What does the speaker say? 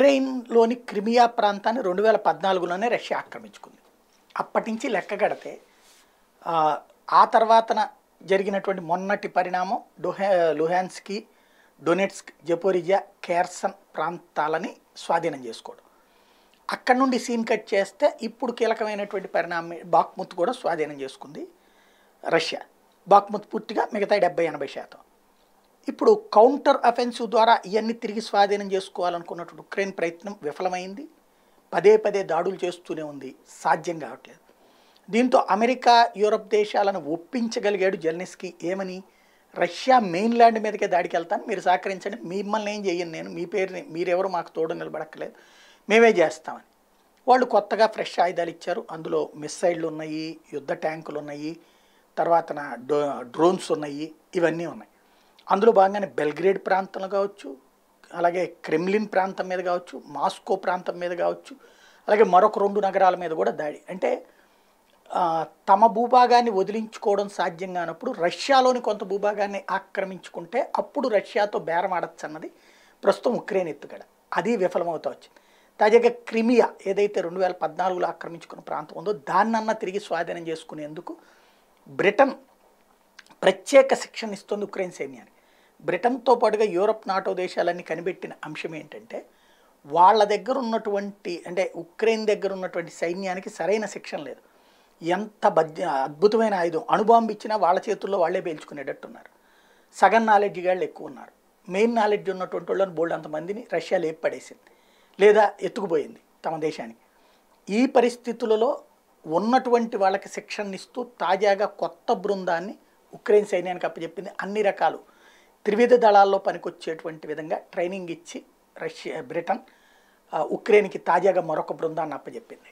యుక్రెయిన్లోని Crimea ప్రాంతాన్ని రెండు వేల పద్నాలుగులోనే రష్యా ఆక్రమించుకుంది అప్పటి నుంచి లెక్క ఆ తర్వాతన జరిగినటువంటి మొన్నటి పరిణామం డొహే లుహాన్స్కి డొనెట్స్క్ జపోరిజియా కేర్సన్ ప్రాంతాలని స్వాధీనం చేసుకోవడం అక్కడ నుండి సీన్ కట్ చేస్తే ఇప్పుడు కీలకమైనటువంటి పరిణామం బాక్ముత్ కూడా స్వాధీనం చేసుకుంది రష్యా బాక్ముత్ పూర్తిగా మిగతా డెబ్బై ఎనభై శాతం ఇప్పుడు కౌంటర్ అఫెన్సివ్ ద్వారా ఇవన్నీ తిరిగి స్వాధీనం చేసుకోవాలనుకున్నటువంటి ఉక్రెయిన్ ప్రయత్నం విఫలమైంది పదే పదే దాడులు చేస్తూనే ఉంది సాధ్యం కావట్లేదు దీంతో అమెరికా యూరప్ దేశాలను ఒప్పించగలిగాడు జర్నెస్కి ఏమని రష్యా మెయిన్ ల్యాండ్ మీదకే దాడికి వెళ్తాను మీరు సహకరించండి మిమ్మల్ని ఏం చేయను నేను మీ పేరుని మీరెవరు మాకు తోడు నిలబడక్కలేదు మేమే చేస్తామని వాళ్ళు కొత్తగా ఫ్రెష్ ఆయుధాలు ఇచ్చారు అందులో మిస్సైళ్ళు ఉన్నాయి యుద్ధ ట్యాంకులు ఉన్నాయి తర్వాత డ్రోన్స్ ఉన్నాయి ఇవన్నీ ఉన్నాయి అందులో భాగంగానే బెల్గ్రేడ్ ప్రాంతంలో కావచ్చు అలాగే క్రెమ్లిన్ ప్రాంతం మీద కావచ్చు మాస్కో ప్రాంతం మీద కావచ్చు అలాగే మరొక రెండు నగరాల మీద కూడా దాడి అంటే తమ భూభాగాన్ని వదిలించుకోవడం సాధ్యం కానప్పుడు రష్యాలోని కొంత భూభాగాన్ని ఆక్రమించుకుంటే అప్పుడు రష్యాతో బేరం ఆడచ్చు అన్నది ప్రస్తుతం ఉక్రెయిన్ ఎత్తుగడ అది విఫలమవుతా వచ్చింది తాజాగా క్రిమియా ఏదైతే రెండు వేల పద్నాలుగులో ఆక్రమించుకున్న ప్రాంతం ఉందో దాన్నన్నా తిరిగి స్వాధీనం చేసుకునేందుకు బ్రిటన్ ప్రత్యేక శిక్షణ ఇస్తుంది ఉక్రెయిన్ సైన్యానికి బ్రిటన్తో పాటుగా యూరప్ నాటో దేశాలన్నీ కనిపెట్టిన అంశం ఏంటంటే వాళ్ళ దగ్గర ఉన్నటువంటి అంటే ఉక్రెయిన్ దగ్గర ఉన్నటువంటి సైన్యానికి సరైన శిక్షణ లేదు ఎంత బద్య అద్భుతమైన ఆయుధం అణుబాంబు ఇచ్చినా వాళ్ళ చేతుల్లో వాళ్ళే పేల్చుకునేటట్టున్నారు సగన్ నాలెడ్జ్ వాళ్ళు ఎక్కువ ఉన్నారు మెయిన్ నాలెడ్జ్ ఉన్నటువంటి వాళ్ళని బోల్డ్ అంతమందిని రష్యా లేపడేసింది లేదా ఎత్తుకుపోయింది తమ దేశానికి ఈ పరిస్థితులలో ఉన్నటువంటి వాళ్ళకి శిక్షణ ఇస్తూ తాజాగా కొత్త బృందాన్ని ఉక్రెయిన్ సైన్యానికి అప్పచెప్పింది అన్ని రకాలు త్రివిధ దళాల్లో పనికొచ్చేటువంటి విధంగా ట్రైనింగ్ ఇచ్చి రష్యా బ్రిటన్ ఉక్రెయిన్కి తాజాగా మరొక బృందాన్ని అప్పచెప్పింది